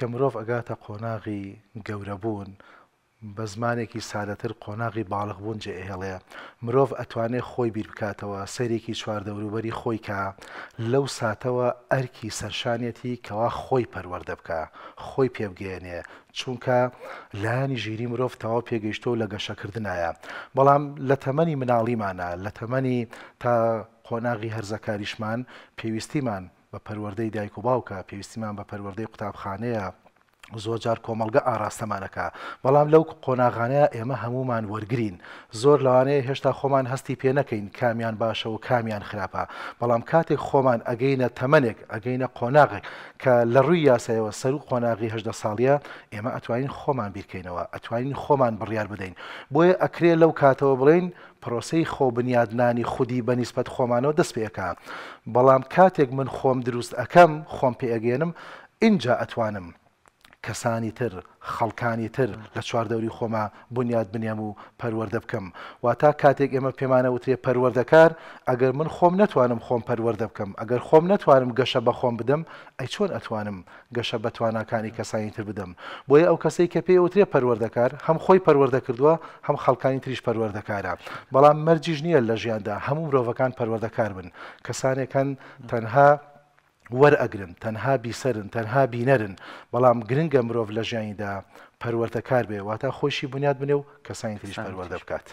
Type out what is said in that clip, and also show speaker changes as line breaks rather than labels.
کە مرۆڤ ئەگاتە قۆناغی گەورەبوون بە زمانێکی سادەتر قۆناغی باڵغبوون جێ ئێڵێ مرۆڤ ئەتوانێت خۆی بیر بکاتەوە سەرێکی چواردەوروبەری خۆی کا لەو ساتەوە ئەرکی سەرشانەتی کەوا خۆی پەروەەردە بکە خۆی پێبگەێنێ چونکە لایانی ژیری مرۆڤ تەوا پێگەیشتۆ لە گەشەکردنایە بەڵام لە تەمەنی مناڵیمانە لە تەمەنی تا قۆناغی هەرزەکاریشمان پێویستیمان بە پەروەەردەی دایک و باوکە پێویستیمان بە پەروەەردەی قوتابخانەیە زۆرجار کۆمەلگە ئاراستەمانەکە بەڵام لەو قۆناغانەیە ئێمە هەمومان وەرگین زۆر لەوانەیە هێشتا خۆمان هەستی پێ نەکەین کامیان باشە و کامیان خراپە بەڵام کاتێک خۆمان ئەگەینە تەمەنێک ئەگەینە قۆناغێک کە لە ڕووی یاسایەوە سەر و قۆناغی هەدە ساڵیە ئێمە ئەتوانین خۆمان بیرکەینەوە ئەتوانین خۆمان بڕیار بدەین بۆیە ئەکرێ لەو کاتەوە بڵین پرۆسەی خۆبنیادنانی خودی بە نیسبەت خۆمانەوە دەست پێەکە بەڵام کاتێک من خۆم دروست ئەەکەم خۆم پێ ئەگەێنم اینجا ئەتوانم کەسانی تر خەڵکانی تر لە چواردەوری خۆما بنیاد بنیام و پەروەەردە بکەم واتا کاتێک ئێمە پێمانە وترێ پەروەردەکار ئەگەر من خۆم نتوانم خۆم پەروەەردە بکەم ئەگەر خۆم نتوانم گەشە بە خۆم بدەم ئەی چۆن ئەتوانم گەشە بە تواناکانی کەسانی تر بدەم بۆیە ئەو کەسەی کە پێی وترێ پەروەردەکار هەم خۆی پەروەەردە کردووە هەم خەڵکانی تریش پەروەردەکارە بەڵام مەرجیش نییە لە ژیاندا هەموو مرۆڤەکان پەروەردەکار بن کەسانێکەن تەنها وەرئەگرن تەنها بیسەرن تەنها بینەرن بەڵام گرنگە مرۆڤ لە ژیانیدا پەروەتەکار بێ واتە خۆشی بنیاد بنێ و کەسانی تریش پەروەدە بکات.